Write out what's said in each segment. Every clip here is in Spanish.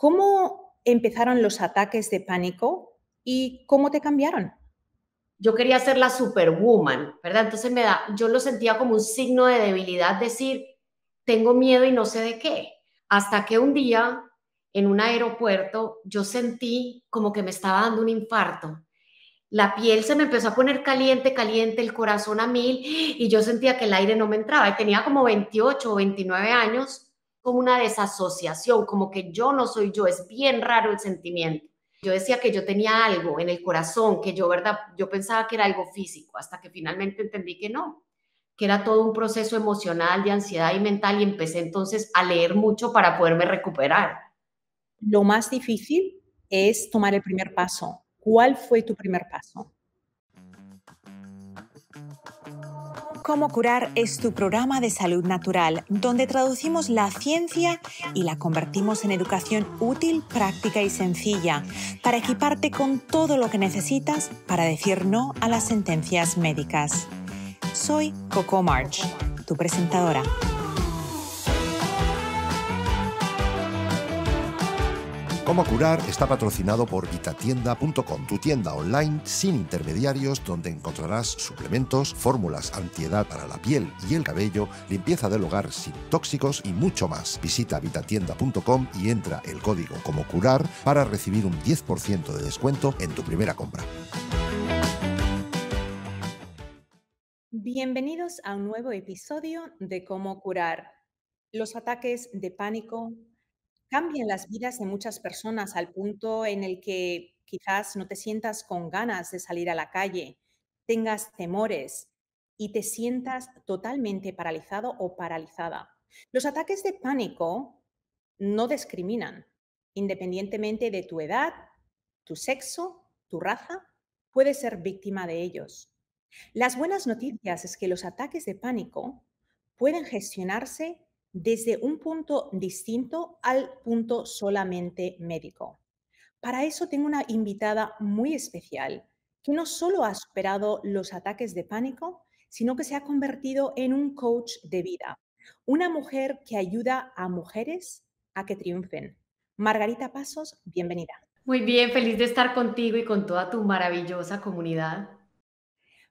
¿Cómo empezaron los ataques de pánico y cómo te cambiaron? Yo quería ser la superwoman, ¿verdad? Entonces me da, yo lo sentía como un signo de debilidad, decir, tengo miedo y no sé de qué. Hasta que un día en un aeropuerto yo sentí como que me estaba dando un infarto. La piel se me empezó a poner caliente, caliente, el corazón a mil y yo sentía que el aire no me entraba. Y tenía como 28 o 29 años como una desasociación, como que yo no soy yo, es bien raro el sentimiento. Yo decía que yo tenía algo en el corazón, que yo, ¿verdad? Yo pensaba que era algo físico, hasta que finalmente entendí que no, que era todo un proceso emocional de ansiedad y mental y empecé entonces a leer mucho para poderme recuperar. Lo más difícil es tomar el primer paso. ¿Cuál fue tu primer paso? Cómo curar es tu programa de salud natural, donde traducimos la ciencia y la convertimos en educación útil, práctica y sencilla, para equiparte con todo lo que necesitas para decir no a las sentencias médicas. Soy Coco March, tu presentadora. Cómo curar está patrocinado por vitatienda.com, tu tienda online sin intermediarios donde encontrarás suplementos, fórmulas antiedad para la piel y el cabello, limpieza del hogar sin tóxicos y mucho más. Visita vitatienda.com y entra el código como curar para recibir un 10% de descuento en tu primera compra. Bienvenidos a un nuevo episodio de Cómo curar. Los ataques de pánico, cambian las vidas de muchas personas al punto en el que quizás no te sientas con ganas de salir a la calle, tengas temores y te sientas totalmente paralizado o paralizada. Los ataques de pánico no discriminan, independientemente de tu edad, tu sexo, tu raza, puedes ser víctima de ellos. Las buenas noticias es que los ataques de pánico pueden gestionarse desde un punto distinto al punto solamente médico. Para eso tengo una invitada muy especial que no solo ha superado los ataques de pánico, sino que se ha convertido en un coach de vida, una mujer que ayuda a mujeres a que triunfen. Margarita Pasos, bienvenida. Muy bien, feliz de estar contigo y con toda tu maravillosa comunidad.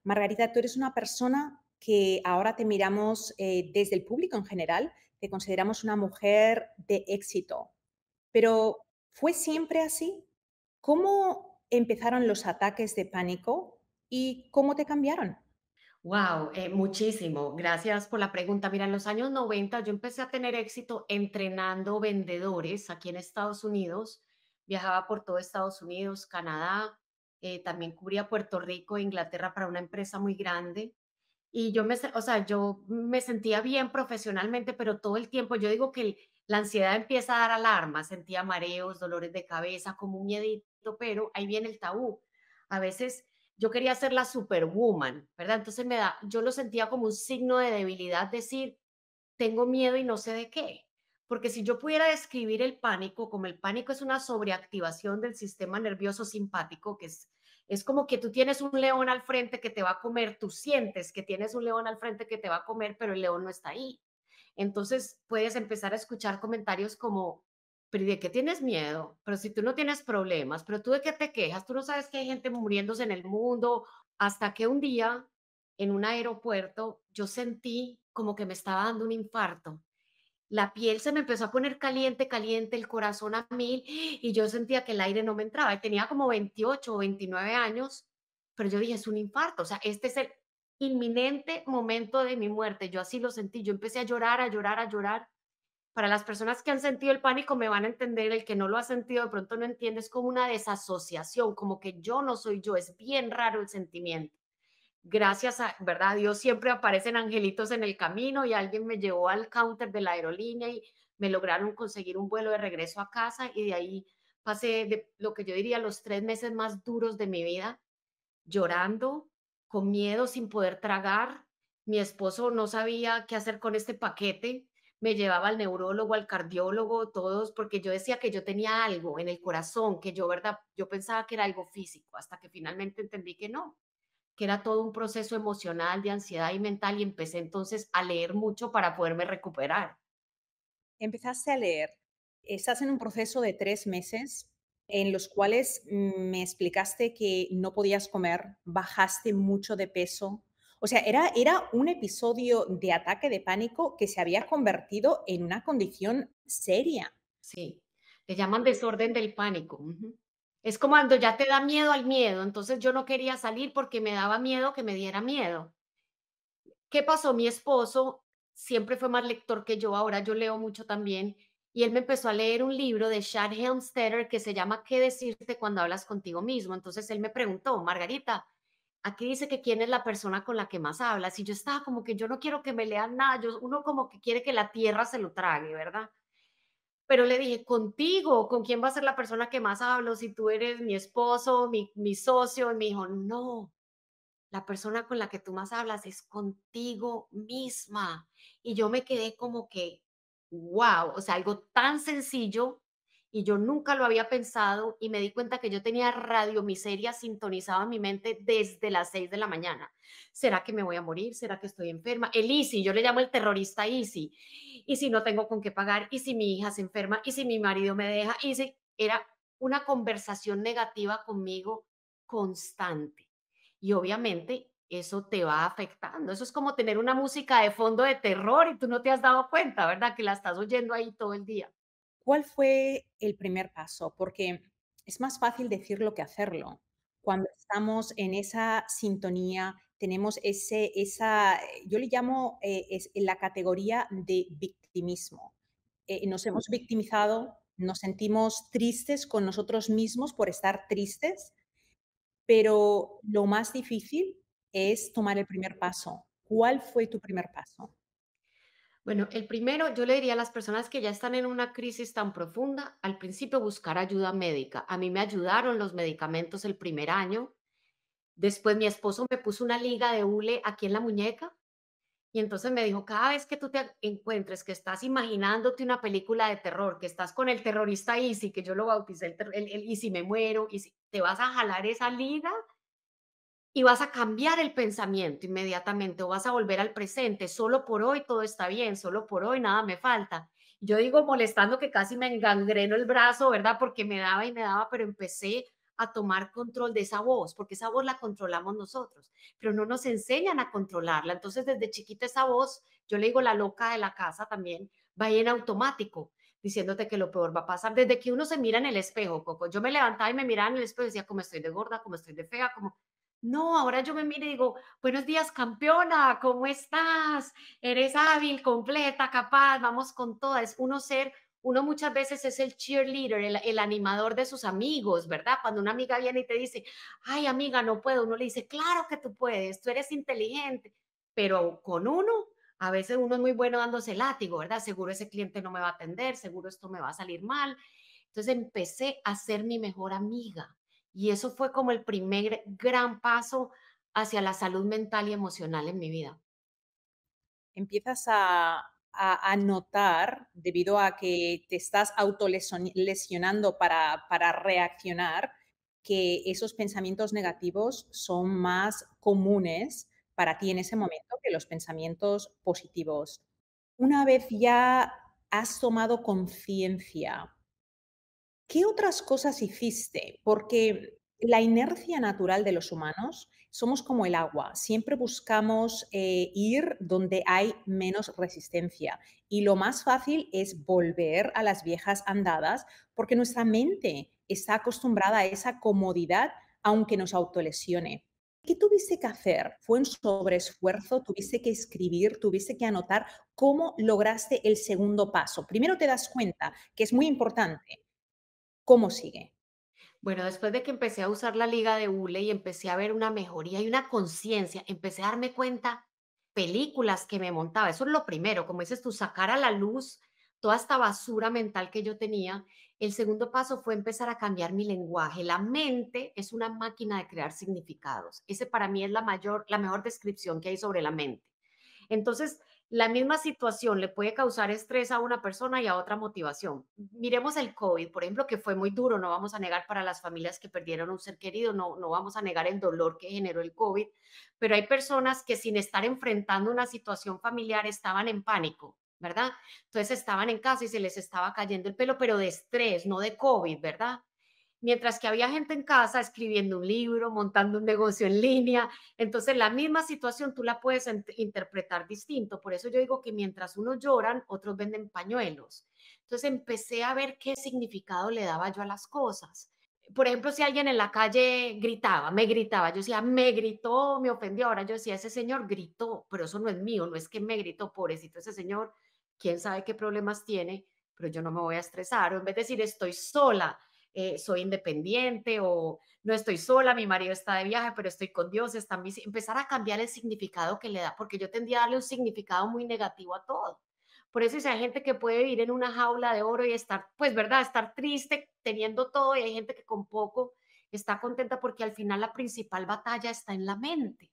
Margarita, tú eres una persona que ahora te miramos eh, desde el público en general, te consideramos una mujer de éxito. Pero ¿fue siempre así? ¿Cómo empezaron los ataques de pánico y cómo te cambiaron? Wow, eh, muchísimo. Gracias por la pregunta. Mira, en los años 90 yo empecé a tener éxito entrenando vendedores aquí en Estados Unidos. Viajaba por todo Estados Unidos, Canadá, eh, también cubría Puerto Rico e Inglaterra para una empresa muy grande y yo me, o sea, yo me sentía bien profesionalmente, pero todo el tiempo yo digo que la ansiedad empieza a dar alarma, sentía mareos, dolores de cabeza, como un miedito, pero ahí viene el tabú. A veces yo quería ser la superwoman, ¿verdad? Entonces me da, yo lo sentía como un signo de debilidad, decir, tengo miedo y no sé de qué. Porque si yo pudiera describir el pánico, como el pánico es una sobreactivación del sistema nervioso simpático, que es es como que tú tienes un león al frente que te va a comer, tú sientes que tienes un león al frente que te va a comer, pero el león no está ahí. Entonces puedes empezar a escuchar comentarios como, pero ¿de qué tienes miedo? Pero si tú no tienes problemas, pero tú de qué te quejas, tú no sabes que hay gente muriéndose en el mundo, hasta que un día en un aeropuerto yo sentí como que me estaba dando un infarto la piel se me empezó a poner caliente, caliente, el corazón a mil y yo sentía que el aire no me entraba. tenía como 28 o 29 años, pero yo dije, es un infarto, o sea, este es el inminente momento de mi muerte. Yo así lo sentí, yo empecé a llorar, a llorar, a llorar. Para las personas que han sentido el pánico me van a entender, el que no lo ha sentido de pronto no entiende, es como una desasociación, como que yo no soy yo, es bien raro el sentimiento gracias a, ¿verdad? Dios siempre aparecen angelitos en el camino y alguien me llevó al counter de la aerolínea y me lograron conseguir un vuelo de regreso a casa y de ahí pasé de lo que yo diría los tres meses más duros de mi vida, llorando, con miedo, sin poder tragar. Mi esposo no sabía qué hacer con este paquete. Me llevaba al neurólogo, al cardiólogo, todos, porque yo decía que yo tenía algo en el corazón, que yo, ¿verdad? Yo pensaba que era algo físico, hasta que finalmente entendí que no, que era todo un proceso emocional de ansiedad y mental y empecé entonces a leer mucho para poderme recuperar. Empezaste a leer. Estás en un proceso de tres meses en los cuales me explicaste que no podías comer, bajaste mucho de peso. O sea, era, era un episodio de ataque de pánico que se había convertido en una condición seria. Sí, le llaman desorden del pánico. Es como cuando ya te da miedo al miedo. Entonces yo no quería salir porque me daba miedo que me diera miedo. ¿Qué pasó? Mi esposo siempre fue más lector que yo, ahora yo leo mucho también, y él me empezó a leer un libro de Chad Helmstetter que se llama ¿Qué decirte cuando hablas contigo mismo? Entonces él me preguntó, Margarita, aquí dice que quién es la persona con la que más hablas, y yo estaba como que yo no quiero que me lean nada, yo, uno como que quiere que la tierra se lo trague, ¿verdad? pero le dije, contigo, ¿con quién va a ser la persona que más hablo? Si tú eres mi esposo, mi, mi socio, y me dijo, no, la persona con la que tú más hablas es contigo misma. Y yo me quedé como que, wow, o sea, algo tan sencillo y yo nunca lo había pensado y me di cuenta que yo tenía radio miseria sintonizada en mi mente desde las 6 de la mañana. ¿Será que me voy a morir? ¿Será que estoy enferma? El ISI, yo le llamo el terrorista ISI. ¿Y si no tengo con qué pagar? ¿Y si mi hija se enferma? ¿Y si mi marido me deja? ¿Y era una conversación negativa conmigo constante? Y obviamente eso te va afectando. Eso es como tener una música de fondo de terror y tú no te has dado cuenta, ¿verdad? Que la estás oyendo ahí todo el día. ¿Cuál fue el primer paso? Porque es más fácil decirlo que hacerlo. Cuando estamos en esa sintonía, tenemos ese, esa, yo le llamo eh, eh, la categoría de victimismo. Eh, nos hemos victimizado, nos sentimos tristes con nosotros mismos por estar tristes, pero lo más difícil es tomar el primer paso. ¿Cuál fue tu primer paso? Bueno, el primero, yo le diría a las personas que ya están en una crisis tan profunda, al principio buscar ayuda médica. A mí me ayudaron los medicamentos el primer año. Después mi esposo me puso una liga de hule aquí en la muñeca y entonces me dijo, cada vez que tú te encuentres que estás imaginándote una película de terror, que estás con el terrorista Easy, que yo lo bauticé, y si me muero, y si te vas a jalar esa liga y vas a cambiar el pensamiento inmediatamente o vas a volver al presente, solo por hoy todo está bien, solo por hoy nada me falta. Yo digo molestando que casi me engangreno el brazo, ¿verdad? Porque me daba y me daba, pero empecé a tomar control de esa voz, porque esa voz la controlamos nosotros, pero no nos enseñan a controlarla. Entonces, desde chiquita esa voz, yo le digo la loca de la casa también, va en automático, diciéndote que lo peor va a pasar. Desde que uno se mira en el espejo, Coco, yo me levantaba y me miraba en el espejo y decía, como estoy de gorda, como estoy de fea, como no, ahora yo me miro y digo, buenos días campeona, ¿cómo estás? Eres hábil, completa, capaz, vamos con todas. Uno ser, uno muchas veces es el cheerleader, el, el, animador de sus amigos, ¿verdad? Cuando una amiga viene y te dice, ay amiga, no puedo, uno le dice, claro que tú puedes, tú eres inteligente, pero con uno, a veces uno es muy bueno dándose látigo, ¿verdad? Seguro ese cliente no me va a atender, seguro esto me va a salir mal. Entonces empecé a ser mi mejor amiga y eso fue como el primer gran paso hacia la salud mental y emocional en mi vida. Empiezas a, a, notar, debido a que te estás autolesionando para, para reaccionar, que esos pensamientos negativos son más comunes para ti en ese momento que los pensamientos positivos. Una vez ya has tomado conciencia ¿Qué otras cosas hiciste? Porque la inercia natural de los humanos, somos como el agua, siempre buscamos eh, ir donde hay menos resistencia y lo más fácil es volver a las viejas andadas porque nuestra mente está acostumbrada a esa comodidad aunque nos autolesione. ¿Qué tuviste que hacer? ¿Fue un sobreesfuerzo? ¿Tuviste que escribir? ¿Tuviste que anotar cómo lograste el segundo paso? Primero te das cuenta que es muy importante ¿Cómo sigue? Bueno, después de que empecé a usar la liga de Hule y empecé a ver una mejoría y una conciencia, empecé a darme cuenta películas que me montaba. Eso es lo primero, como dices tú, sacar a la luz toda esta basura mental que yo tenía. El segundo paso fue empezar a cambiar mi lenguaje. La mente es una máquina de crear significados. Ese para mí es la mayor, la mejor descripción que hay sobre la mente. Entonces, la misma situación le puede causar estrés a una persona y a otra motivación. Miremos el COVID, por ejemplo, que fue muy duro, no vamos a negar para las familias que perdieron un ser querido, no, no vamos a negar el dolor que generó el COVID, pero hay personas que sin estar enfrentando una situación familiar estaban en pánico, ¿verdad? Entonces estaban en casa y se les estaba cayendo el pelo, pero de estrés, no de COVID, ¿verdad? mientras que había gente en casa escribiendo un libro, montando un negocio en línea. Entonces, la misma situación tú la puedes interpretar distinto. Por eso yo digo que mientras unos lloran, otros venden pañuelos. Entonces, empecé a ver qué significado le daba yo a las cosas. Por ejemplo, si alguien en la calle gritaba, me gritaba, yo decía, me gritó, me ofendió. Ahora yo decía, ese señor gritó, pero eso no es mío, no es que me gritó, pobrecito ese señor, quién sabe qué problemas tiene, pero yo no me voy a estresar. O en vez de decir, estoy sola, eh, soy independiente o no estoy sola, mi marido está de viaje, pero estoy con Dios, está empezar a cambiar el significado que le da, porque yo tendría a darle un significado muy negativo a todo. Por eso hay gente que puede vivir en una jaula de oro y estar, pues verdad, estar triste teniendo todo y hay gente que con poco está contenta porque al final la principal batalla está en la mente.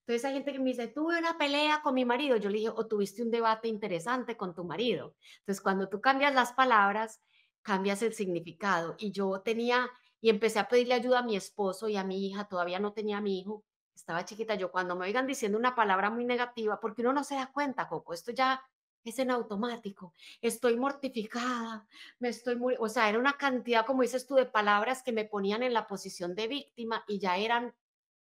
Entonces hay gente que me dice, tuve una pelea con mi marido. Yo le dije, o tuviste un debate interesante con tu marido. Entonces cuando tú cambias las palabras, cambias el significado. Y yo tenía, y empecé a pedirle ayuda a mi esposo y a mi hija, todavía no tenía a mi hijo, estaba chiquita yo, cuando me oigan diciendo una palabra muy negativa, porque uno no se da cuenta, Coco, esto ya es en automático, estoy mortificada, me estoy muy, o sea, era una cantidad, como dices tú, de palabras que me ponían en la posición de víctima y ya eran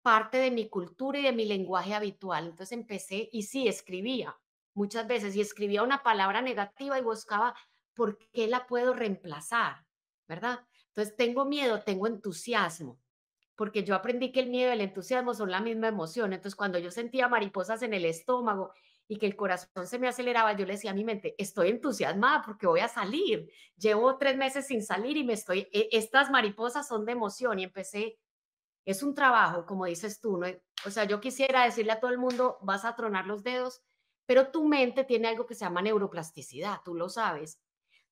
parte de mi cultura y de mi lenguaje habitual. Entonces empecé y sí, escribía muchas veces y escribía una palabra negativa y buscaba ¿por qué la puedo reemplazar? ¿Verdad? Entonces tengo miedo, tengo entusiasmo, porque yo aprendí que el miedo y el entusiasmo son la misma emoción. Entonces cuando yo sentía mariposas en el estómago y que el corazón se me aceleraba, yo le decía a mi mente, estoy entusiasmada porque voy a salir. Llevo tres meses sin salir y me estoy, e, estas mariposas son de emoción y empecé, es un trabajo, como dices tú, ¿no? O sea, yo quisiera decirle a todo el mundo, vas a tronar los dedos, pero tu mente tiene algo que se llama neuroplasticidad, tú lo sabes.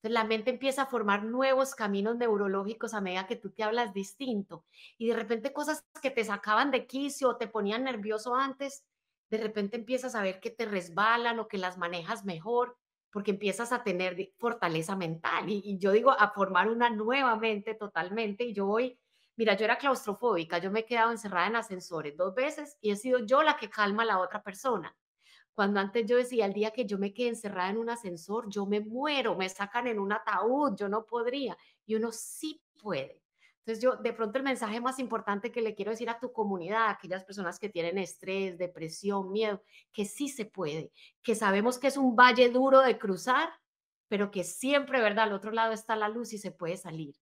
Entonces la mente empieza a formar nuevos caminos neurológicos a medida que tú te hablas distinto. Y de repente cosas que te sacaban de quicio o te ponían nervioso antes, de repente empiezas a ver que te resbalan o que las manejas mejor porque empiezas a tener fortaleza mental. Y, yo digo, a formar una nueva mente totalmente. Y yo voy, mira, yo era claustrofóbica, yo me he quedado encerrada en ascensores dos veces y he sido yo la que calma a la otra persona cuando antes yo decía, el día que yo me quede encerrada en un ascensor, yo me muero, me sacan en un ataúd, yo no podría. Y uno sí puede. Entonces yo, de pronto el mensaje más importante que le quiero decir a tu comunidad, a aquellas personas que tienen estrés, depresión, miedo, que sí se puede, que sabemos que es un valle duro de cruzar, pero que siempre, ¿verdad? Al otro lado está la luz y se puede salir.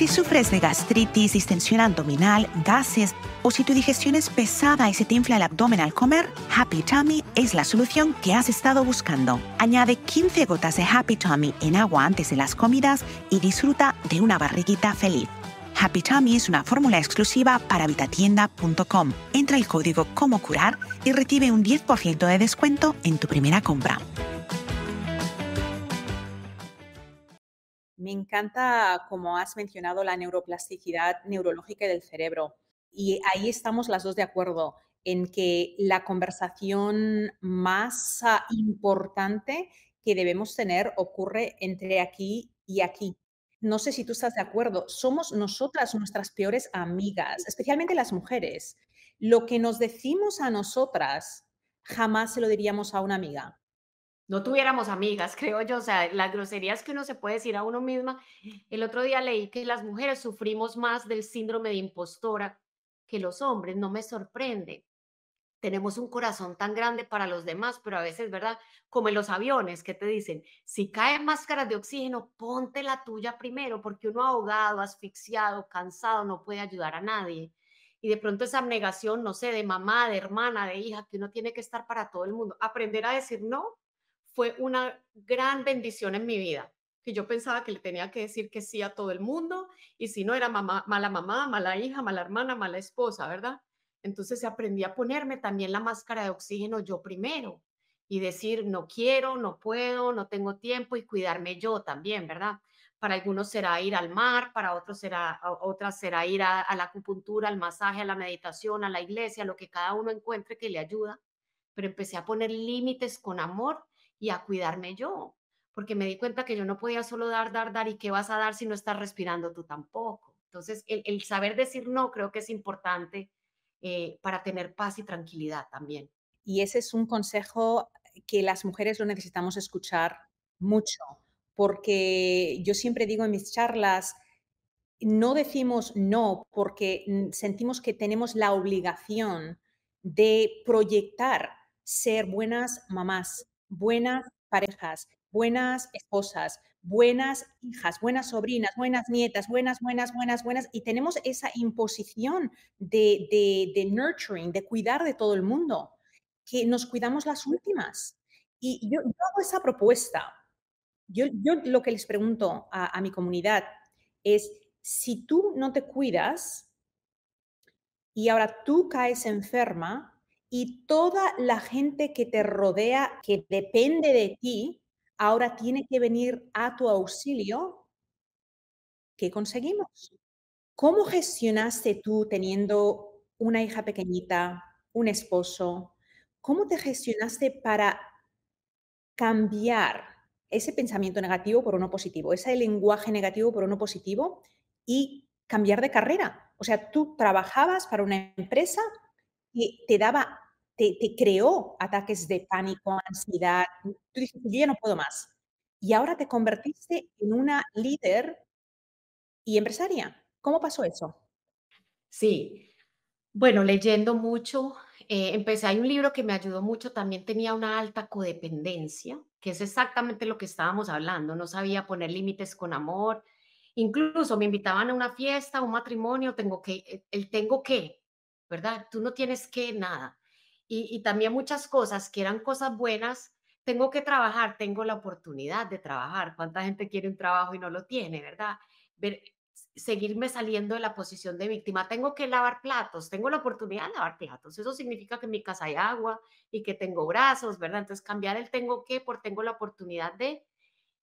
Si sufres de gastritis, distensión abdominal, gases o si tu digestión es pesada y se te infla el abdomen al comer, Happy Tummy es la solución que has estado buscando. Añade 15 gotas de Happy Tummy en agua antes de las comidas y disfruta de una barriguita feliz. Happy Tummy es una fórmula exclusiva para vitatienda.com. Entra el código Como Curar y recibe un 10% de descuento en tu primera compra. me encanta, como has mencionado, la neuroplasticidad neurológica del cerebro. Y ahí estamos las dos de acuerdo en que la conversación más ah, importante que debemos tener ocurre entre aquí y aquí. No sé si tú estás de acuerdo, somos nosotras nuestras peores amigas, especialmente las mujeres. Lo que nos decimos a nosotras jamás se lo diríamos a una amiga no tuviéramos amigas, creo yo. O sea, las groserías que uno se puede decir a uno misma. El otro día leí que las mujeres sufrimos más del síndrome de impostora que los hombres. No me sorprende. Tenemos un corazón tan grande para los demás, pero a veces, ¿verdad? Como en los aviones que te dicen, si caen máscaras de oxígeno, ponte la tuya primero, porque uno ahogado, asfixiado, cansado, no puede ayudar a nadie y de pronto esa abnegación, no sé, de mamá, de hermana, de hija, que uno tiene que estar para todo el mundo. Aprender a decir no fue una gran bendición en mi vida, que yo pensaba que le tenía que decir que sí a todo el mundo y si no era mamá, mala mamá, mala hija, mala hermana, mala esposa, ¿verdad? Entonces aprendí a ponerme también la máscara de oxígeno yo primero y decir no quiero, no puedo, no tengo tiempo y cuidarme yo también, ¿verdad? Para algunos será ir al mar, para otros será, otras será ir a, a la acupuntura, al masaje, a la meditación, a la iglesia, lo que cada uno encuentre que le ayuda. Pero empecé a poner límites con amor y a cuidarme yo, porque me di cuenta que yo no podía solo dar, dar, dar y qué vas a dar si no estás respirando tú tampoco. Entonces, el, saber decir no creo que es importante eh, para tener paz y tranquilidad también. Y ese es un consejo que las mujeres lo necesitamos escuchar mucho, porque yo siempre digo en mis charlas, no decimos no porque mm, sentimos que tenemos la obligación de proyectar ser buenas mamás, buenas parejas, buenas esposas, buenas hijas, buenas sobrinas, buenas nietas, buenas, buenas, buenas, buenas. Y tenemos esa imposición de, de, de nurturing, de cuidar de todo el mundo, que nos cuidamos las últimas. Y yo, hago esa propuesta. Yo, yo, lo que les pregunto a, a mi comunidad es, si tú no te cuidas y ahora tú caes enferma, y toda la gente que te rodea, que depende de ti, ahora tiene que venir a tu auxilio, ¿qué conseguimos? ¿Cómo gestionaste tú teniendo una hija pequeñita, un esposo? ¿Cómo te gestionaste para cambiar ese pensamiento negativo por uno positivo, ese lenguaje negativo por uno positivo y cambiar de carrera? O sea, tú trabajabas para una empresa y te daba, te, creó ataques de pánico, ansiedad. Tú dices yo ya no puedo más. Y ahora te convertiste en una líder y empresaria. ¿Cómo pasó eso? Sí, bueno, leyendo mucho, eh, empecé, hay un libro que me ayudó mucho, también tenía una alta codependencia, que es exactamente lo que estábamos hablando, no sabía poner límites con amor, incluso me invitaban a una fiesta, a un matrimonio, tengo que, eh, el tengo que, ¿verdad? Tú no tienes que nada. Y, también muchas cosas que eran cosas buenas, tengo que trabajar, tengo la oportunidad de trabajar. ¿Cuánta gente quiere un trabajo y no lo tiene, verdad? Ver, seguirme saliendo de la posición de víctima. Tengo que lavar platos, tengo la oportunidad de lavar platos. Eso significa que en mi casa hay agua y que tengo brazos, ¿verdad? Entonces cambiar el tengo que por tengo la oportunidad de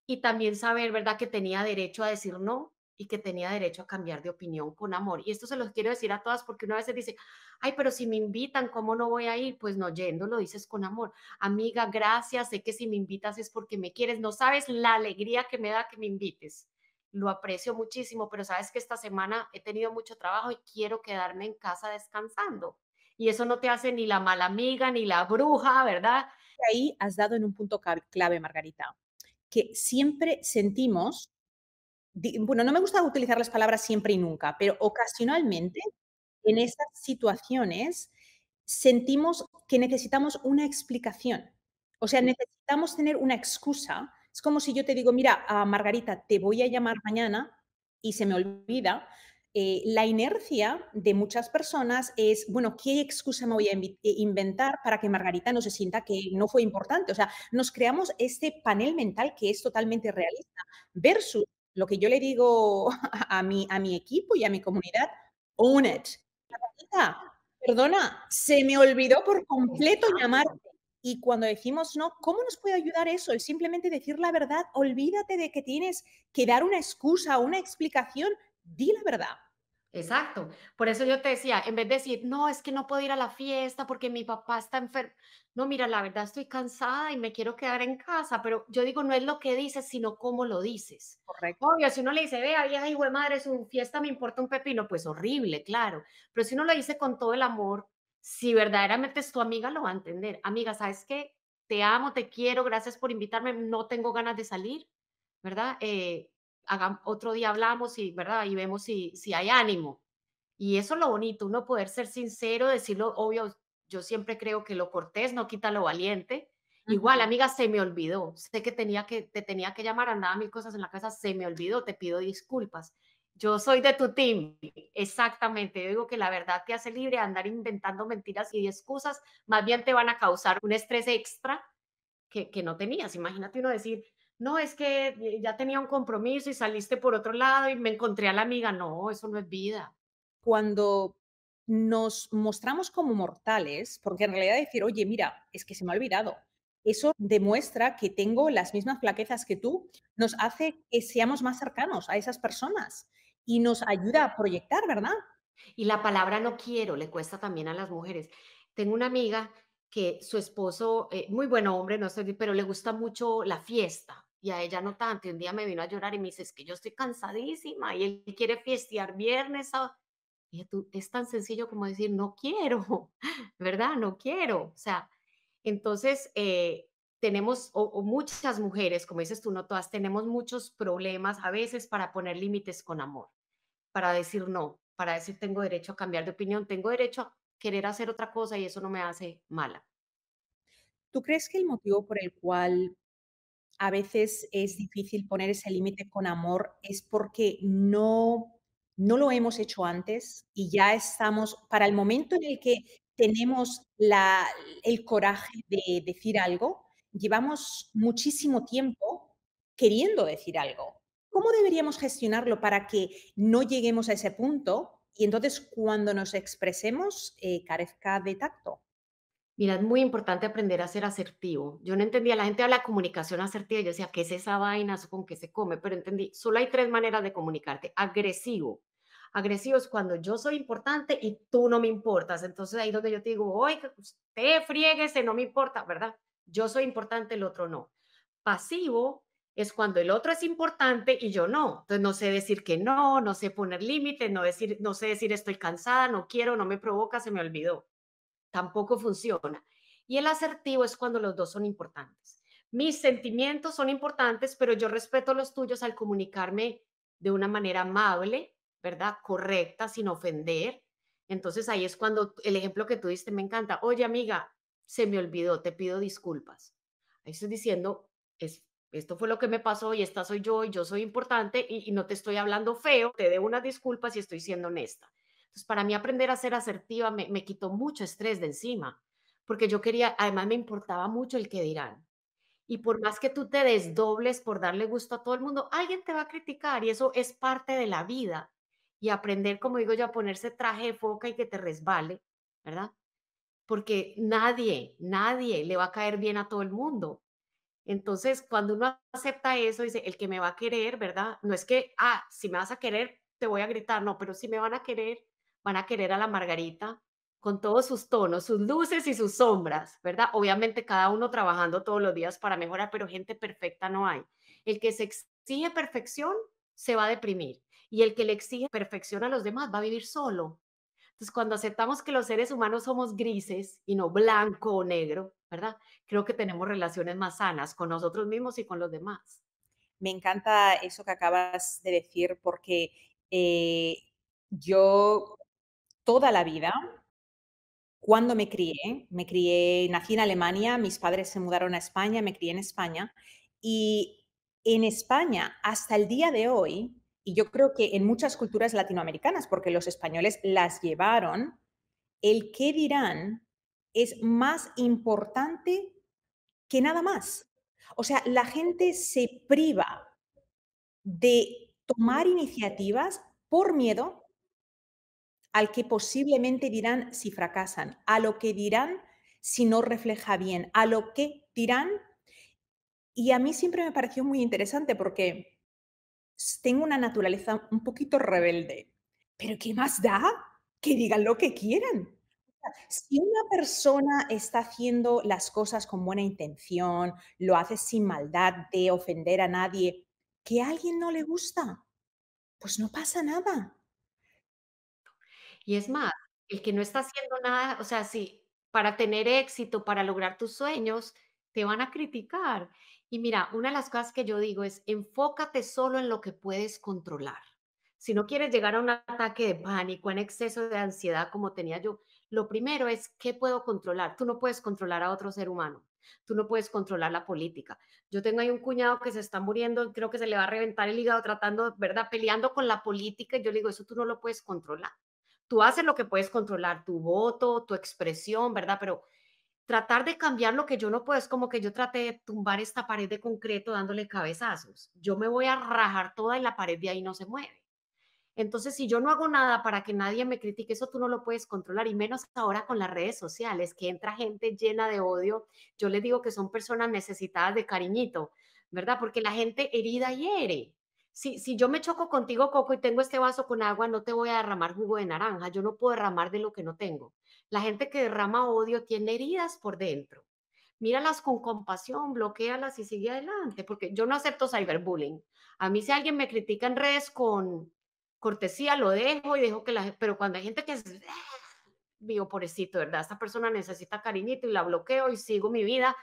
y también saber, ¿verdad? Que tenía derecho a decir no y que tenía derecho a cambiar de opinión con amor. Y esto se los quiero decir a todas porque una vez se dice, ay, pero si me invitan, ¿cómo no voy a ir? Pues no, yendo lo dices con amor. Amiga, gracias, sé que si me invitas es porque me quieres, no sabes la alegría que me da que me invites. Lo aprecio muchísimo, pero sabes que esta semana he tenido mucho trabajo y quiero quedarme en casa descansando. Y eso no te hace ni la mala amiga ni la bruja, ¿verdad? Ahí has dado en un punto clave, Margarita, que siempre sentimos bueno, no me gusta utilizar las palabras siempre y nunca, pero ocasionalmente en esas situaciones sentimos que necesitamos una explicación. O sea, necesitamos tener una excusa. Es como si yo te digo, mira, a ah, Margarita, te voy a llamar mañana y se me olvida. Eh, la inercia de muchas personas es, bueno, ¿qué excusa me voy a eh, inventar para que Margarita no se sienta que no fue importante? O sea, nos creamos este panel mental que es totalmente realista versus lo que yo le digo a mi, a mi equipo y a mi comunidad, own it. Perdona, se me olvidó por completo llamarte. Y cuando decimos no, ¿cómo nos puede ayudar eso? Es simplemente decir la verdad, olvídate de que tienes que dar una excusa una explicación, di la verdad. Exacto. Por eso yo te decía, en vez de decir, no, es que no puedo ir a la fiesta porque mi papá está enfermo. No, mira, la verdad estoy cansada y me quiero quedar en casa, pero yo digo, no es lo que dices, sino cómo lo dices. Correcto. Obvio, si uno le dice, vea, vieja hijo de madre, su fiesta me importa un pepino, pues horrible, claro. Pero si uno lo dice con todo el amor, si verdaderamente es tu amiga, lo va a entender. Amiga, ¿sabes qué? Te amo, te quiero, gracias por invitarme, no tengo ganas de salir, ¿verdad? Eh, otro día hablamos y, ¿verdad? y vemos si, si hay ánimo. Y eso es lo bonito, uno poder ser sincero, decirlo, obvio, yo siempre creo que lo cortés no quita lo valiente. Igual, amiga, se me olvidó. Sé que, tenía que te tenía que llamar, andaba mil cosas en la casa, se me olvidó, te pido disculpas. Yo soy de tu team, exactamente. digo que la verdad te hace libre andar inventando mentiras y excusas, más bien te van a causar un estrés extra que, que no tenías. Imagínate uno decir, no, es que eh, ya tenía un compromiso y saliste por otro lado y me encontré a la amiga, no, eso no es vida. Cuando nos mostramos como mortales, porque en realidad decir, oye, mira, es que se me ha olvidado, eso demuestra que tengo las mismas flaquezas que tú, nos hace que seamos más cercanos a esas personas y nos ayuda a proyectar, ¿verdad? Y la palabra no quiero le cuesta también a las mujeres. Tengo una amiga que su esposo, eh, muy buen hombre, no sé, pero le gusta mucho la fiesta y a ella no tanto. Y un día me vino a llorar y me dice, es que yo estoy cansadísima y él quiere fiestear viernes, Y tú, es tan sencillo como decir, no quiero, ¿verdad? No quiero. O sea, entonces eh, tenemos, o muchas mujeres, como dices tú, no todas, tenemos muchos problemas a veces para poner límites con amor, para decir no, para decir tengo derecho a cambiar de opinión, tengo derecho a querer hacer otra cosa y eso no me hace mala. ¿Tú crees que el motivo por el cual a veces es difícil poner ese límite con amor es porque no no lo hemos hecho antes y ya estamos para el momento en el que tenemos la, el coraje de decir algo, llevamos muchísimo tiempo queriendo decir algo. ¿Cómo deberíamos gestionarlo para que no lleguemos a ese punto y entonces cuando nos expresemos eh, carezca de tacto? Mira, es muy importante aprender a ser asertivo. Yo no entendía, la gente habla de comunicación asertiva, yo decía, ¿qué es esa vaina? ¿Con qué se come? Pero entendí, solo hay tres maneras de comunicarte. Agresivo. Agresivo es cuando yo soy importante y tú no me importas. Entonces ahí donde yo te digo, ¡oye! usted frieguese, no me importa, ¿verdad? Yo soy importante, el otro no. Pasivo es cuando el otro es importante y yo no. Entonces no sé decir que no, no sé poner límites, no, decir, no sé decir estoy cansada, no quiero, no me provoca, se me olvidó tampoco funciona. Y el asertivo es cuando los dos son importantes. Mis sentimientos son importantes, pero yo respeto los tuyos al comunicarme de una manera amable, ¿verdad? Correcta, sin ofender. Entonces ahí es cuando el ejemplo que tú diste me encanta. Oye, amiga, se me olvidó, te pido disculpas. Ahí estoy diciendo, es, esto fue lo que me pasó y esta soy yo y yo soy importante y, no te estoy hablando feo, te debo unas disculpas y estoy siendo honesta. Pues, para mí aprender a ser asertiva me, me quitó mucho estrés de encima, porque yo quería, además me importaba mucho el que dirán. Y por más que tú te desdobles por darle gusto a todo el mundo, alguien te va a criticar y eso es parte de la vida. Y aprender, como digo yo, a ponerse traje de foca y que te resbale, ¿verdad? Porque nadie, nadie le va a caer bien a todo el mundo. Entonces, cuando uno acepta eso, dice, el que me va a querer, ¿verdad? No es que, ah, si me vas a querer, te voy a gritar, no, pero si me van a querer, van a querer a la Margarita con todos sus tonos, sus luces y sus sombras, ¿verdad? Obviamente cada uno trabajando todos los días para mejorar, pero gente perfecta no hay. El que se exige perfección se va a deprimir y el que le exige perfección a los demás va a vivir solo. Entonces, cuando aceptamos que los seres humanos somos grises y no blanco o negro, ¿verdad? Creo que tenemos relaciones más sanas con nosotros mismos y con los demás. Me encanta eso que acabas de decir porque eh, yo toda la vida. Cuando me crié, me crié, nací en Alemania, mis padres se mudaron a España, me crié en España y en España hasta el día de hoy, y yo creo que en muchas culturas latinoamericanas, porque los españoles las llevaron, el qué dirán es más importante que nada más. O sea, la gente se priva de tomar iniciativas por miedo al que posiblemente dirán si fracasan, a lo que dirán si no refleja bien, a lo que dirán. Y a mí siempre me pareció muy interesante porque tengo una naturaleza un poquito rebelde, pero ¿qué más da? Que digan lo que quieran. Si una persona está haciendo las cosas con buena intención, lo hace sin maldad de ofender a nadie, que a alguien no le gusta, pues no pasa nada. Y es más, el que no está haciendo nada, o sea, si para tener éxito, para lograr tus sueños, te van a criticar. Y mira, una de las cosas que yo digo es, enfócate solo en lo que puedes controlar. Si no quieres llegar a un ataque de pánico, en exceso de ansiedad como tenía yo, lo primero es qué puedo controlar. Tú no puedes controlar a otro ser humano. Tú no puedes controlar la política. Yo tengo ahí un cuñado que se está muriendo, creo que se le va a reventar el hígado tratando, ¿verdad? Peleando con la política. Y yo le digo, eso tú no lo puedes controlar tú haces lo que puedes controlar, tu voto, tu expresión, ¿verdad? Pero tratar de cambiar lo que yo no puedo es como que yo trate de tumbar esta pared de concreto dándole cabezazos. Yo me voy a rajar toda y la pared de ahí no se mueve. Entonces, si yo no hago nada para que nadie me critique, eso tú no lo puedes controlar, y menos ahora con las redes sociales, que entra gente llena de odio. Yo les digo que son personas necesitadas de cariñito, ¿verdad? Porque la gente herida hiere si, si yo me choco contigo, Coco, y tengo este vaso con agua, no te voy a derramar jugo de naranja, yo no puedo derramar de lo que no tengo. La gente que derrama odio tiene heridas por dentro. Míralas con compasión, bloquealas y sigue adelante, porque yo no acepto cyberbullying. A mí si alguien me critica en redes con cortesía, lo dejo y dejo que la pero cuando hay gente que es, ah", digo, pobrecito, ¿verdad? Esta persona necesita cariñito y la bloqueo y sigo mi vida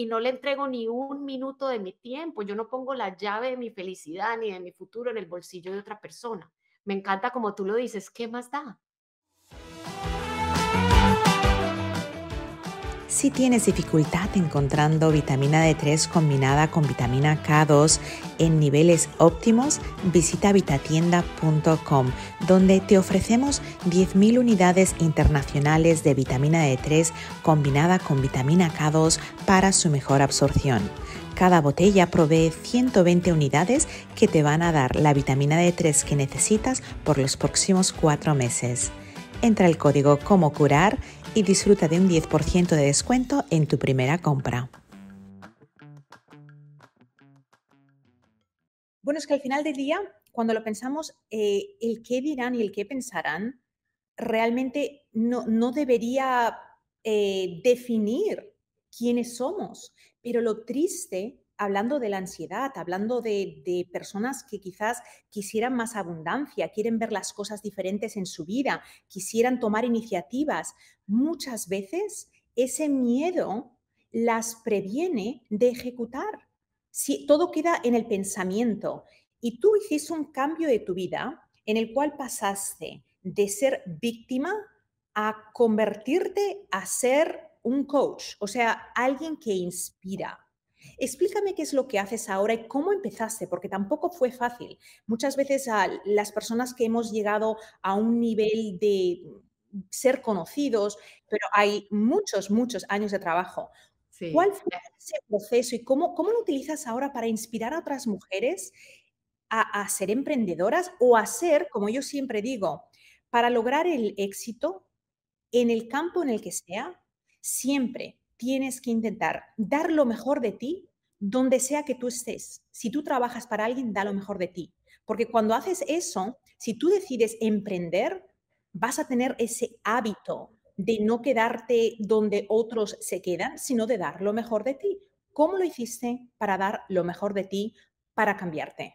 y no le entrego ni un minuto de mi tiempo. Yo no pongo la llave de mi felicidad ni de mi futuro en el bolsillo de otra persona. Me encanta como tú lo dices, ¿qué más da? Si tienes dificultad encontrando vitamina D3 combinada con vitamina K2 en niveles óptimos, visita vitatienda.com, donde te ofrecemos 10.000 unidades internacionales de vitamina D3 combinada con vitamina K2 para su mejor absorción. Cada botella provee 120 unidades que te van a dar la vitamina D3 que necesitas por los próximos 4 meses. Entra el código como curar y disfruta de un 10% de descuento en tu primera compra. Bueno, es que al final del día, cuando lo pensamos, eh, el qué dirán y el qué pensarán realmente no, debería eh, definir quiénes somos. Pero lo triste hablando de la ansiedad, hablando de, personas que quizás quisieran más abundancia, quieren ver las cosas diferentes en su vida, quisieran tomar iniciativas. Muchas veces ese miedo las previene de ejecutar. Si todo queda en el pensamiento y tú hiciste un cambio de tu vida en el cual pasaste de ser víctima a convertirte a ser un coach, o sea, alguien que inspira, Explícame qué es lo que haces ahora y cómo empezaste, porque tampoco fue fácil. Muchas veces a las personas que hemos llegado a un nivel de ser conocidos, pero hay muchos, muchos años de trabajo. ¿Cuál fue ese proceso y cómo, cómo lo utilizas ahora para inspirar a otras mujeres a, a ser emprendedoras o a ser, como yo siempre digo, para lograr el éxito en el campo en el que sea, siempre tienes que intentar dar lo mejor de ti donde sea que tú estés. Si tú trabajas para alguien, da lo mejor de ti. Porque cuando haces eso, si tú decides emprender, vas a tener ese hábito de no quedarte donde otros se quedan, sino de dar lo mejor de ti. ¿Cómo lo hiciste para dar lo mejor de ti, para cambiarte?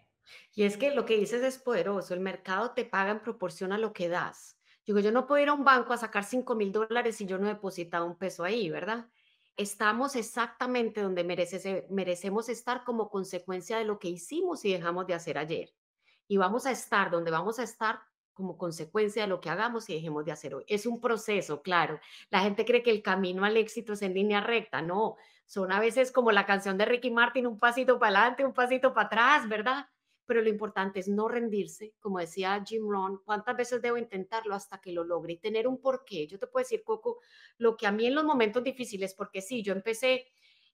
Y es que lo que dices es poderoso, el mercado te paga en proporción a lo que das. Digo, yo no puedo ir a un banco a sacar 5 mil dólares si yo no he depositado un peso ahí, ¿verdad? estamos exactamente donde merece, merecemos estar como consecuencia de lo que hicimos y dejamos de hacer ayer. Y vamos a estar donde vamos a estar como consecuencia de lo que hagamos y dejemos de hacer hoy. Es un proceso, claro. La gente cree que el camino al éxito es en línea recta, no. Son a veces como la canción de Ricky Martin, un pasito para adelante, un pasito para atrás, ¿verdad? pero lo importante es no rendirse, como decía Jim Rohn, cuántas veces debo intentarlo hasta que lo logre y tener un porqué. Yo te puedo decir, Coco, lo que a mí en los momentos difíciles, porque sí, yo empecé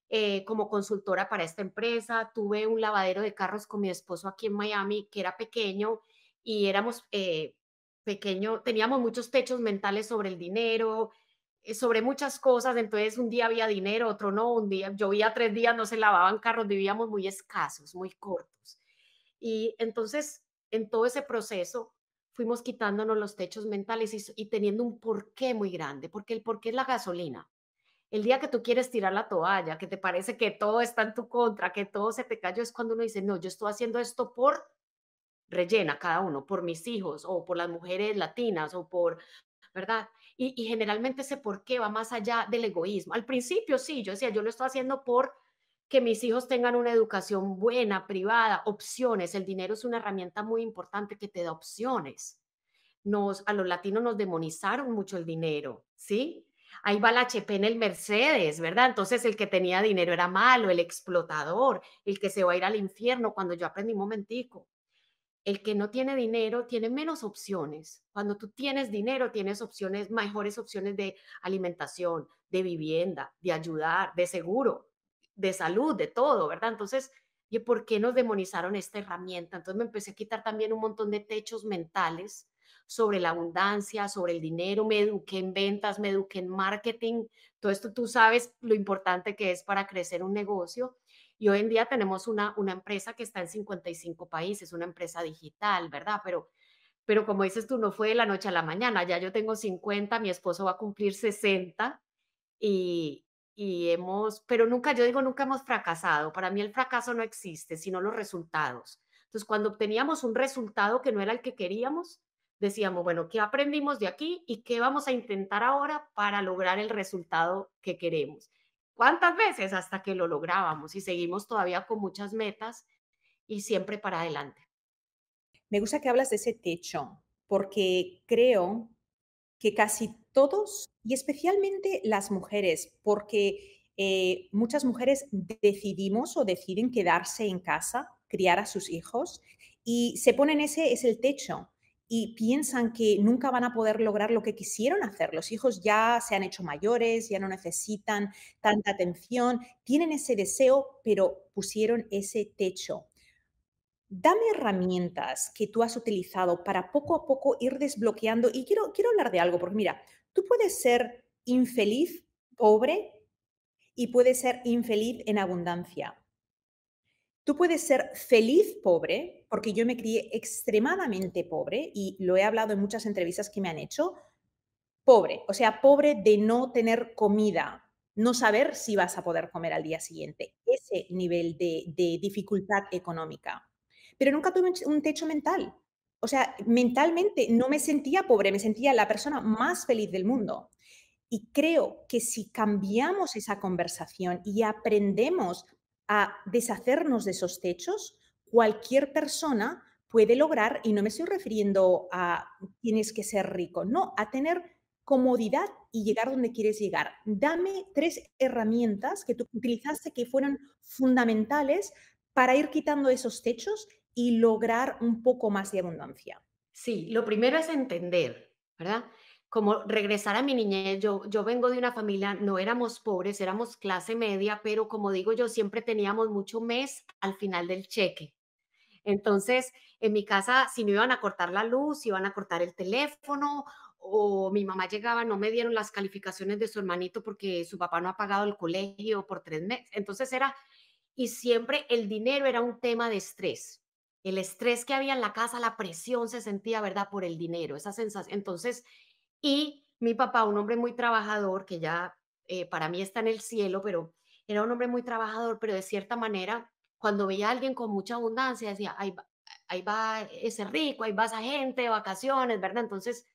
eh, como consultora para esta empresa, tuve un lavadero de carros con mi esposo aquí en Miami, que era pequeño y éramos eh, pequeño, teníamos muchos techos mentales sobre el dinero, eh, sobre muchas cosas, entonces un día había dinero, otro no, un día, llovía tres días, no se lavaban carros, vivíamos muy escasos, muy cortos. Y entonces, en todo ese proceso, fuimos quitándonos los techos mentales y, teniendo un porqué muy grande, porque el porqué es la gasolina. El día que tú quieres tirar la toalla, que te parece que todo está en tu contra, que todo se te cayó, es cuando uno dice, no, yo estoy haciendo esto por rellena cada uno, por mis hijos o por las mujeres latinas o por, ¿verdad? Y, generalmente ese por qué va más allá del egoísmo. Al principio sí, yo decía, yo lo estoy haciendo por que mis hijos tengan una educación buena, privada, opciones. El dinero es una herramienta muy importante que te da opciones. Nos, a los latinos nos demonizaron mucho el dinero, ¿sí? Ahí va la HP en el Mercedes, ¿verdad? Entonces el que tenía dinero era malo, el explotador, el que se va a ir al infierno cuando yo aprendí un momentico. El que no tiene dinero tiene menos opciones. Cuando tú tienes dinero, tienes opciones, mejores opciones de alimentación, de vivienda, de ayudar, de seguro de salud, de todo, ¿verdad? Entonces, ¿y por qué nos demonizaron esta herramienta? Entonces me empecé a quitar también un montón de techos mentales sobre la abundancia, sobre el dinero, me eduqué en ventas, me eduqué en marketing, todo esto tú sabes lo importante que es para crecer un negocio. Y hoy en día tenemos una, una empresa que está en 55 países, una empresa digital, ¿verdad? Pero, pero como dices tú, no fue de la noche a la mañana, ya yo tengo 50, mi esposo va a cumplir 60 y, y hemos, pero nunca, yo digo, nunca hemos fracasado. Para mí el fracaso no existe, sino los resultados. Entonces, cuando obteníamos un resultado que no era el que queríamos, decíamos, bueno, ¿qué aprendimos de aquí y qué vamos a intentar ahora para lograr el resultado que queremos? ¿Cuántas veces hasta que lo lográbamos y seguimos todavía con muchas metas y siempre para adelante? Me gusta que hablas de ese techo, porque creo que casi todos y especialmente las mujeres, porque eh, muchas mujeres decidimos o deciden quedarse en casa, criar a sus hijos y se ponen ese es el techo y piensan que nunca van a poder lograr lo que quisieron hacer. Los hijos ya se han hecho mayores, ya no necesitan tanta atención, tienen ese deseo, pero pusieron ese techo. Dame herramientas que tú has utilizado para poco a poco ir desbloqueando. Y quiero, quiero hablar de algo, porque mira, Tú puedes ser infeliz, pobre, y puedes ser infeliz en abundancia. Tú puedes ser feliz pobre, porque yo me crié extremadamente pobre y lo he hablado en muchas entrevistas que me han hecho, pobre, o sea, pobre de no tener comida, no saber si vas a poder comer al día siguiente, ese nivel de, de dificultad económica. Pero nunca tuve un techo mental, o sea, mentalmente no me sentía pobre, me sentía la persona más feliz del mundo. Y creo que si cambiamos esa conversación y aprendemos a deshacernos de esos techos, cualquier persona puede lograr, y no me estoy refiriendo a tienes que ser rico, no, a tener comodidad y llegar donde quieres llegar. Dame tres herramientas que tú utilizaste que fueron fundamentales para ir quitando esos techos y lograr un poco más de abundancia? Sí, lo primero es entender, ¿verdad? Como regresar a mi niñez, yo, yo vengo de una familia, no éramos pobres, éramos clase media, pero como digo yo, siempre teníamos mucho mes al final del cheque. Entonces, en mi casa, si me iban a cortar la luz, si iban a cortar el teléfono, o mi mamá llegaba, no me dieron las calificaciones de su hermanito porque su papá no ha pagado el colegio por tres meses. Entonces era, y siempre el dinero era un tema de estrés el estrés que había en la casa, la presión se sentía, ¿verdad? Por el dinero, esa sensación. Entonces, y mi papá, un hombre muy trabajador, que ya eh, para mí está en el cielo, pero era un hombre muy trabajador, pero de cierta manera, cuando veía a alguien con mucha abundancia, decía, ahí va, ahí va ese rico, ahí va esa gente vacaciones, ¿verdad? Entonces,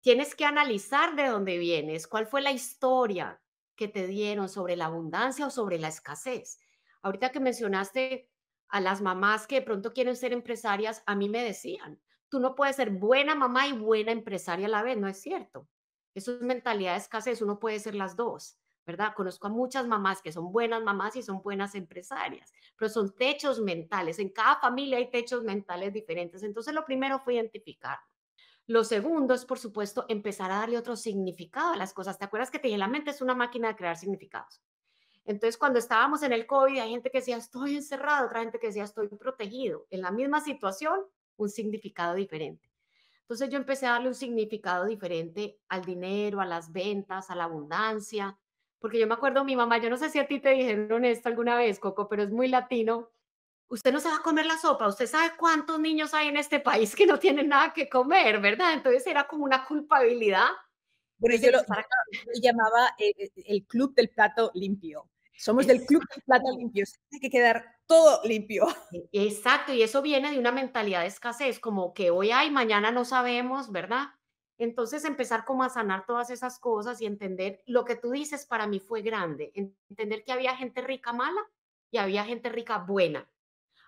tienes que analizar de dónde vienes, cuál fue la historia que te dieron sobre la abundancia o sobre la escasez. Ahorita que mencionaste a las mamás que de pronto quieren ser empresarias, a mí me decían, tú no puedes ser buena mamá y buena empresaria a la vez, no es cierto. Eso es mentalidad de escasez, uno puede ser las dos, ¿verdad? Conozco a muchas mamás que son buenas mamás y son buenas empresarias, pero son techos mentales. En cada familia hay techos mentales diferentes. Entonces, lo primero fue identificarlo. Lo segundo es, por supuesto, empezar a darle otro significado a las cosas. ¿Te acuerdas que te dije, la mente es una máquina de crear significados? Entonces, cuando estábamos en el COVID, hay gente que decía, estoy encerrado, otra gente que decía, estoy protegido. En la misma situación, un significado diferente. Entonces, yo empecé a darle un significado diferente al dinero, a las ventas, a la abundancia, porque yo me acuerdo, mi mamá, yo no sé si a ti te dijeron esto alguna vez, Coco, pero es muy latino. Usted no se va a comer la sopa, usted sabe cuántos niños hay en este país que no tienen nada que comer, ¿verdad? Entonces era como una culpabilidad. Bueno, yo lo, llamaba eh, el, club del plato limpio. Somos del Club de Plata Limpio, tiene que quedar todo limpio. E, exacto, y eso viene de una mentalidad de escasez, como que hoy hay, mañana no sabemos, ¿verdad? Entonces empezar como a sanar todas esas cosas y entender lo que tú dices para mí fue grande, entender que había gente rica mala y había gente rica buena.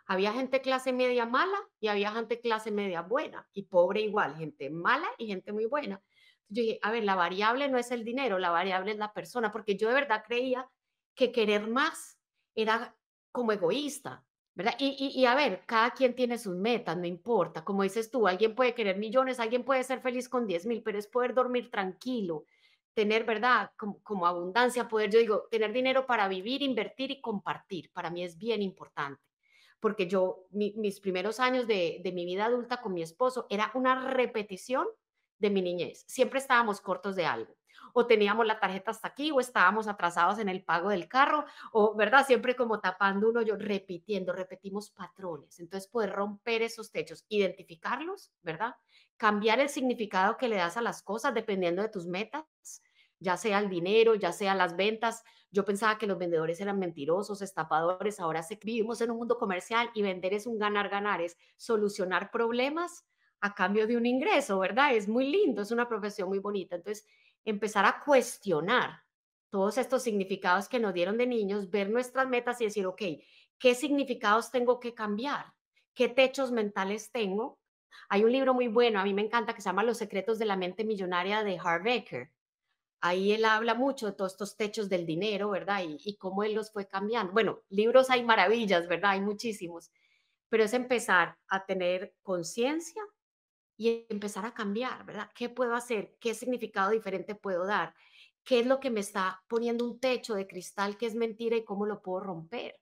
Había gente clase media mala y había gente clase media buena y pobre igual, gente mala y gente muy buena. Yo dije, a ver, la variable no es el dinero, la variable es la persona, porque yo de verdad creía que querer más era como egoísta, ¿verdad? Y, y, a ver, cada quien tiene sus metas, no importa. Como dices tú, alguien puede querer millones, alguien puede ser feliz con 10 mil, pero es poder dormir tranquilo, tener, ¿verdad? Como, abundancia, poder, yo digo, tener dinero para vivir, invertir y compartir. Para mí es bien importante, porque yo, mis primeros años de mi vida adulta con mi esposo era una repetición de mi niñez. Siempre estábamos cortos de algo o teníamos la tarjeta hasta aquí o estábamos atrasados en el pago del carro o, ¿verdad? Siempre como tapando uno, yo repitiendo, repetimos patrones. Entonces, poder romper esos techos, identificarlos, ¿verdad? Cambiar el significado que le das a las cosas dependiendo de tus metas ya sea el dinero, ya sea las ventas. Yo pensaba que los vendedores eran mentirosos, estafadores. Ahora vivimos en un mundo comercial y vender es un ganar-ganar, es solucionar problemas a cambio de un ingreso, ¿verdad? Es muy lindo, es una profesión muy bonita. Entonces, empezar a cuestionar todos estos significados que nos dieron de niños, ver nuestras metas y decir, ok, ¿qué significados tengo que cambiar? ¿Qué techos mentales tengo? Hay un libro muy bueno, a mí me encanta, que se llama Los secretos de la mente millonaria de Harv Eker. Ahí él habla mucho de todos estos techos del dinero, ¿verdad? Y, y cómo él los fue cambiando. Bueno, libros hay maravillas, ¿verdad? Hay muchísimos. Pero es empezar a tener conciencia y empezar a cambiar, ¿verdad? ¿Qué puedo hacer? ¿Qué significado diferente puedo dar? ¿Qué es lo que me está poniendo un techo de cristal que es mentira y cómo lo puedo romper?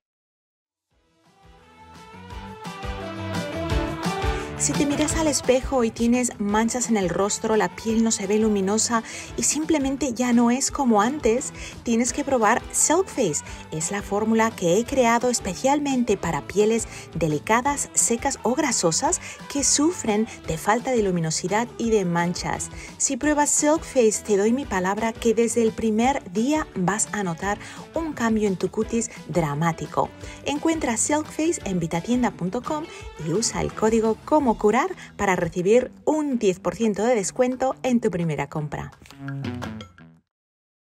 Si te miras al espejo y tienes manchas en el rostro, la piel no se ve luminosa y simplemente ya no es como antes, tienes que probar Silk Face. Es la fórmula que he creado especialmente para pieles delicadas, secas o grasosas que sufren de falta de luminosidad y de manchas. Si pruebas Silk Face, te doy mi palabra que desde el primer día vas a notar un cambio en tu cutis dramático. Encuentra Silk Face en vitatienda.com y usa el código como curar para recibir un 10% de descuento en tu primera compra.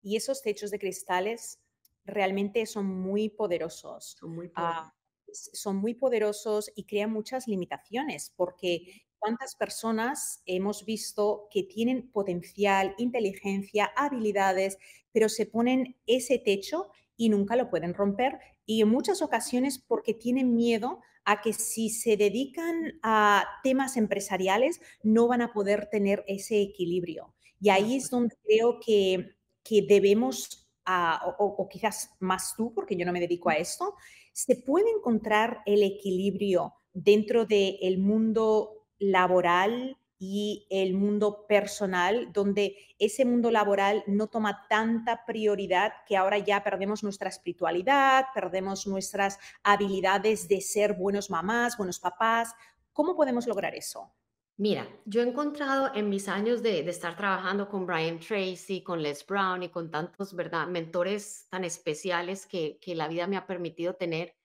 Y esos techos de cristales realmente son muy poderosos. Son muy ah, son muy poderosos y crean muchas limitaciones porque cuántas personas hemos visto que tienen potencial, inteligencia, habilidades, pero se ponen ese techo y nunca lo pueden romper y en muchas ocasiones porque tienen miedo a que si se dedican a temas empresariales no van a poder tener ese equilibrio. Y ah, ahí es pues donde creo que, que debemos, ah, o, quizás más tú, porque yo no me dedico a esto, se puede encontrar el equilibrio dentro del mundo laboral, y el mundo personal, donde ese mundo laboral no toma tanta prioridad que ahora ya perdemos nuestra espiritualidad, perdemos nuestras habilidades de ser buenos mamás, buenos papás. ¿Cómo podemos lograr eso? Mira, yo he encontrado en mis años de, estar trabajando con Brian Tracy, con Les Brown y con tantos ¿verdad? mentores tan especiales que, la vida me ha permitido tener,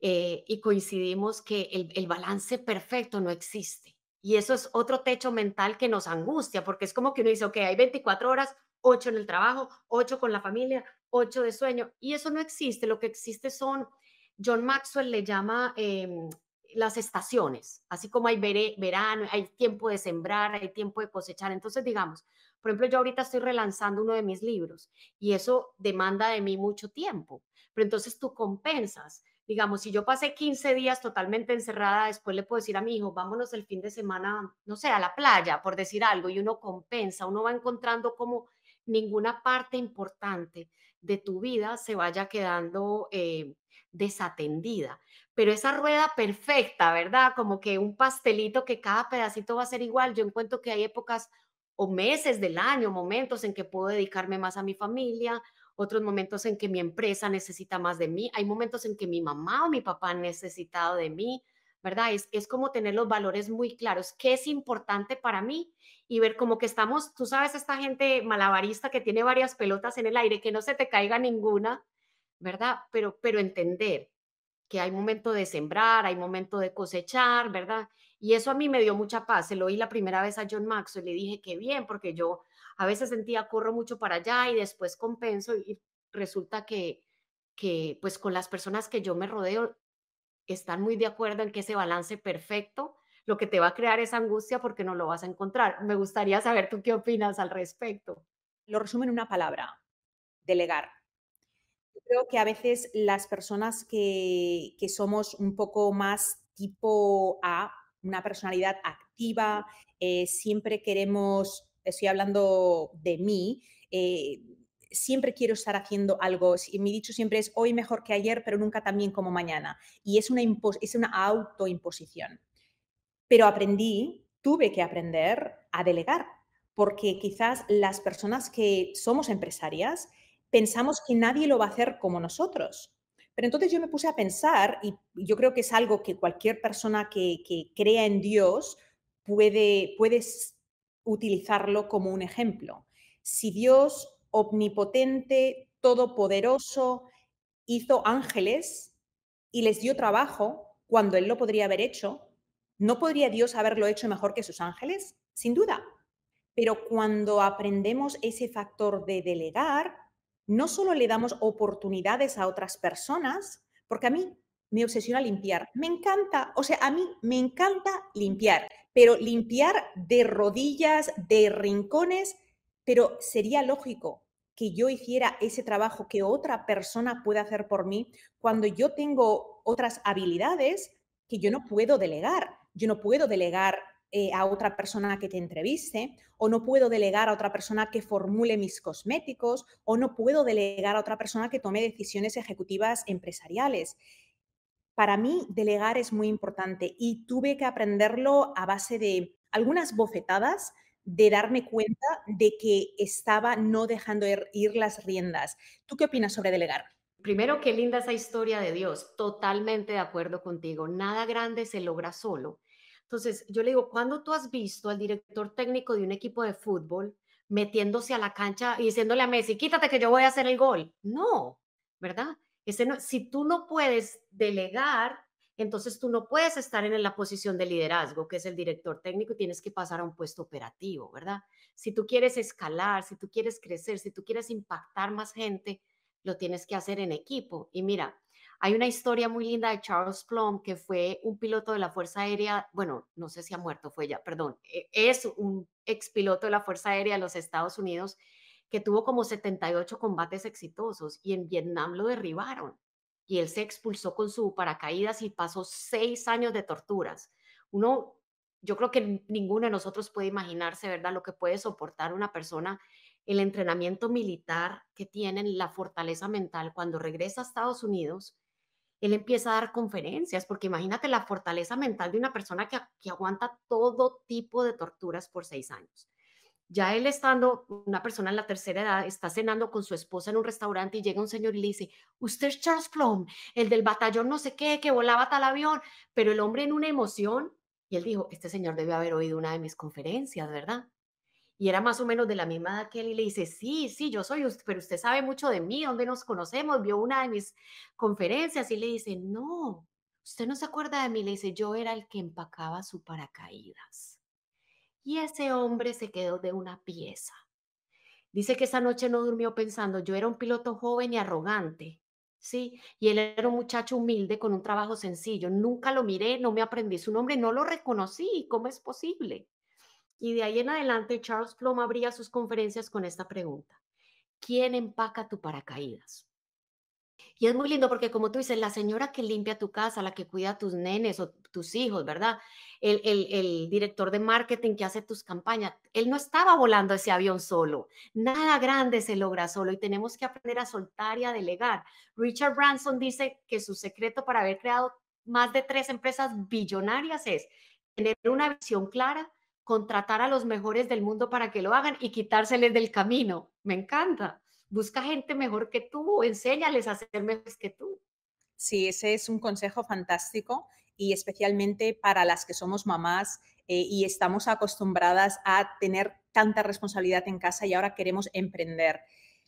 eh, y coincidimos que el balance perfecto no existe y eso es otro techo mental que nos angustia, porque es como que uno dice, ok, hay 24 horas, 8 en el trabajo, 8 con la familia, 8 de sueño, y eso no existe, lo que existe son, John Maxwell le llama em, las estaciones, así como hay verano, hay tiempo de sembrar, hay tiempo de cosechar, entonces digamos, por ejemplo, yo ahorita estoy relanzando uno de mis libros y eso demanda de mí mucho tiempo, pero entonces tú compensas digamos, si yo pasé 15 días totalmente encerrada, después le puedo decir a mi hijo, vámonos el fin de semana, no sé, a la playa, por decir algo, y uno compensa, uno va encontrando como ninguna parte importante de tu vida se vaya quedando eh, desatendida. Pero esa rueda perfecta, ¿verdad? Como que un pastelito que cada pedacito va a ser igual. Yo encuentro que hay épocas o meses del año, momentos en que puedo dedicarme más a mi familia, otros momentos en que mi empresa necesita más de mí, hay momentos en que mi mamá o mi papá han necesitado de mí, ¿verdad? Es, es como tener los valores muy claros, qué es importante para mí y ver como que estamos, tú sabes, esta gente malabarista que tiene varias pelotas en el aire, que no se te caiga ninguna, ¿verdad? Pero, pero entender que hay momento de sembrar, hay momento de cosechar, ¿verdad? Y eso a mí me dio mucha paz. Se lo oí la primera vez a John Maxwell, le dije que bien, porque yo a veces sentía corro mucho para allá y después compenso y resulta que, que pues con las personas que yo me rodeo están muy de acuerdo en que ese balance perfecto lo que te va a crear es angustia porque no lo vas a encontrar. Me gustaría saber tú qué opinas al respecto. Lo resumo en una palabra, delegar. Yo creo que a veces las personas que, que somos un poco más tipo A, una personalidad activa, eh, siempre queremos estoy hablando de mí, eh, siempre quiero estar haciendo algo. Mi dicho siempre es hoy mejor que ayer, pero nunca tan bien como mañana. Y es una, es una autoimposición. Pero aprendí, tuve que aprender a delegar, porque quizás las personas que somos empresarias pensamos que nadie lo va a hacer como nosotros. Pero entonces yo me puse a pensar, y yo creo que es algo que cualquier persona que, crea en Dios puede, puede utilizarlo como un ejemplo. Si Dios omnipotente, todopoderoso, hizo ángeles y les dio trabajo cuando Él lo podría haber hecho, ¿no podría Dios haberlo hecho mejor que sus ángeles? Sin duda. Pero cuando aprendemos ese factor de delegar, no solo le damos oportunidades a otras personas, porque a mí me obsesiona limpiar. Me encanta, o sea, a mí me encanta limpiar pero limpiar de rodillas, de rincones, pero sería lógico que yo hiciera ese trabajo que otra persona puede hacer por mí cuando yo tengo otras habilidades que yo no puedo delegar. Yo no puedo delegar eh, a otra persona que te entreviste, o no puedo delegar a otra persona que formule mis cosméticos, o no puedo delegar a otra persona que tome decisiones ejecutivas empresariales para mí delegar es muy importante y tuve que aprenderlo a base de algunas bofetadas de darme cuenta de que estaba no dejando ir las riendas. ¿Tú qué opinas sobre delegar? Primero, qué linda esa historia de Dios. Totalmente de acuerdo contigo. Nada grande se logra solo. Entonces, yo le digo, ¿cuándo tú has visto al director técnico de un equipo de fútbol metiéndose a la cancha y diciéndole a Messi, quítate que yo voy a hacer el gol? No, ¿verdad? Este, si tú no puedes delegar, entonces tú no puedes estar en la posición de liderazgo, que es el director técnico, y tienes que pasar a un puesto operativo, ¿verdad? Si tú quieres escalar, si tú quieres crecer, si tú quieres impactar más gente, lo tienes que hacer en equipo. Y mira, hay una historia muy linda de Charles Plum, que fue un piloto de la Fuerza Aérea, bueno, no sé si ha muerto, fue ya, perdón, e-, es un expiloto de la Fuerza Aérea de los Estados Unidos que tuvo como 78 combates exitosos y en Vietnam lo derribaron y él se expulsó con su paracaídas y pasó seis años de torturas. Uno, yo creo que ninguno de nosotros puede imaginarse, ¿verdad?, lo que puede soportar una persona, el entrenamiento militar que tienen, la fortaleza mental. Cuando regresa a Estados Unidos, él empieza a dar conferencias, porque imagínate la fortaleza mental de una persona que aguanta todo tipo de torturas por seis años. Ya él estando, una persona en la tercera edad, está cenando con su esposa en un restaurante y llega un señor y le dice, usted es Charles Plum, el del batallón no sé qué, que volaba tal avión, pero el hombre en una emoción, y él dijo, este señor debe haber oído una de mis conferencias, ¿verdad? Y era más o menos de la misma edad que él y le dice, sí, sí, yo soy usted, pero usted sabe mucho de mí, dónde nos conocemos, vio una de mis conferencias y le dice, no, usted no se acuerda de mí, le dice, yo era el que empacaba su paracaídas y ese hombre se quedó de una pieza. Dice que esa noche no durmió pensando, yo era un piloto joven y arrogante, ¿sí? Y él era un muchacho humilde con un trabajo sencillo. Nunca lo miré, no me aprendí su nombre, no lo reconocí. ¿Cómo es posible? Y de ahí en adelante, Charles Plum abría sus conferencias con esta pregunta. ¿Quién empaca tu paracaídas? Y es muy lindo porque como tú dices, la señora que limpia tu casa, la que cuida a tus nenes o tus hijos, ¿verdad? El, el, director de marketing que hace tus campañas, él no estaba volando ese avión solo. Nada grande se logra solo y tenemos que aprender a soltar y a delegar. Richard Branson dice que su secreto para haber creado más de tres empresas billonarias es tener una visión clara, contratar a los mejores del mundo para que lo hagan y quitárseles del camino. Me encanta busca gente mejor que tú enséñales a ser mejores que tú. Sí, ese es un consejo fantástico y especialmente para las que somos mamás eh, y estamos acostumbradas a tener tanta responsabilidad en casa y ahora queremos emprender.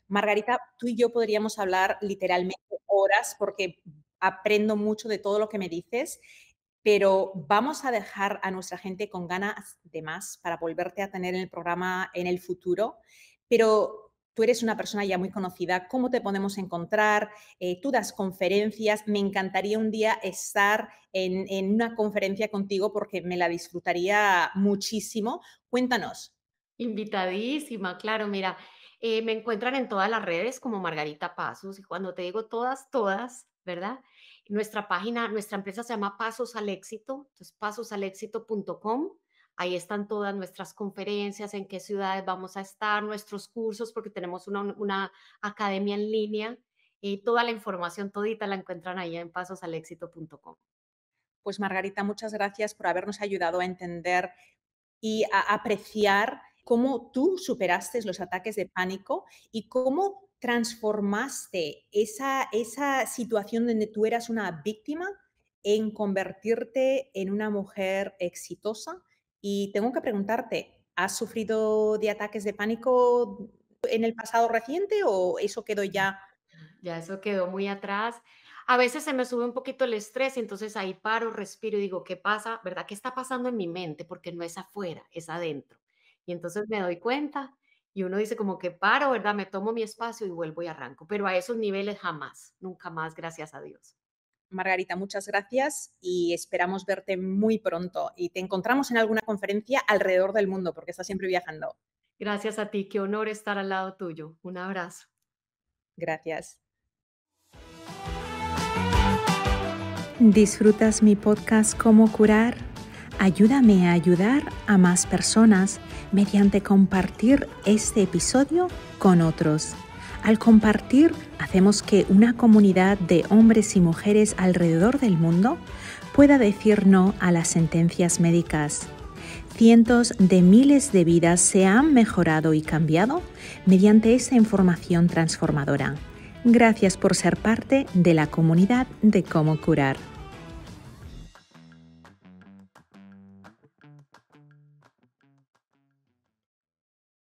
Margarita, tú y yo podríamos hablar literalmente horas porque aprendo mucho de todo lo que me dices, pero vamos a dejar a nuestra gente con ganas de más para volverte a tener en el programa en el futuro. Pero eres una persona ya muy conocida. ¿Cómo te podemos encontrar? Eh, tú das conferencias. Me encantaría un día estar en, una conferencia contigo porque me la disfrutaría muchísimo. Cuéntanos. Invitadísima, claro, mira. Eh, me encuentran en todas las redes como Margarita Pasos y cuando te digo todas, todas, ¿verdad? Nuestra página, nuestra empresa se llama Pasos al Éxito, entonces pasosalexito.com Ahí están todas nuestras conferencias, en qué ciudades vamos a estar, nuestros cursos, porque tenemos una, academia en línea y toda la información todita la encuentran ahí en pasosalexito.com. Pues Margarita, muchas gracias por habernos ayudado a entender y a apreciar cómo tú superaste los ataques de pánico y cómo transformaste esa, esa situación donde tú eras una víctima en convertirte en una mujer exitosa y tengo que preguntarte, ¿has sufrido de ataques de pánico en el pasado reciente o eso quedó ya? Ya eso quedó muy atrás. A veces se me sube un poquito el estrés, y entonces ahí paro, respiro y digo, ¿qué pasa? ¿Verdad? ¿Qué está pasando en mi mente? Porque no es afuera, es adentro. Y entonces me doy cuenta y uno dice como que paro, ¿verdad? Me tomo mi espacio y vuelvo y arranco. Pero a esos niveles jamás, nunca más, gracias a Dios. Margarita, muchas gracias y esperamos verte muy pronto. Y te encontramos en alguna conferencia alrededor del mundo, porque estás siempre viajando. Gracias a ti, qué honor estar al lado tuyo. Un abrazo. Gracias. ¿Disfrutas mi podcast Cómo curar? Ayúdame a ayudar a más personas mediante compartir este episodio con otros. Al compartir, hacemos que una comunidad de hombres y mujeres alrededor del mundo pueda decir no a las sentencias médicas. Cientos de miles de vidas se han mejorado y cambiado mediante esa información transformadora. Gracias por ser parte de la comunidad de cómo curar.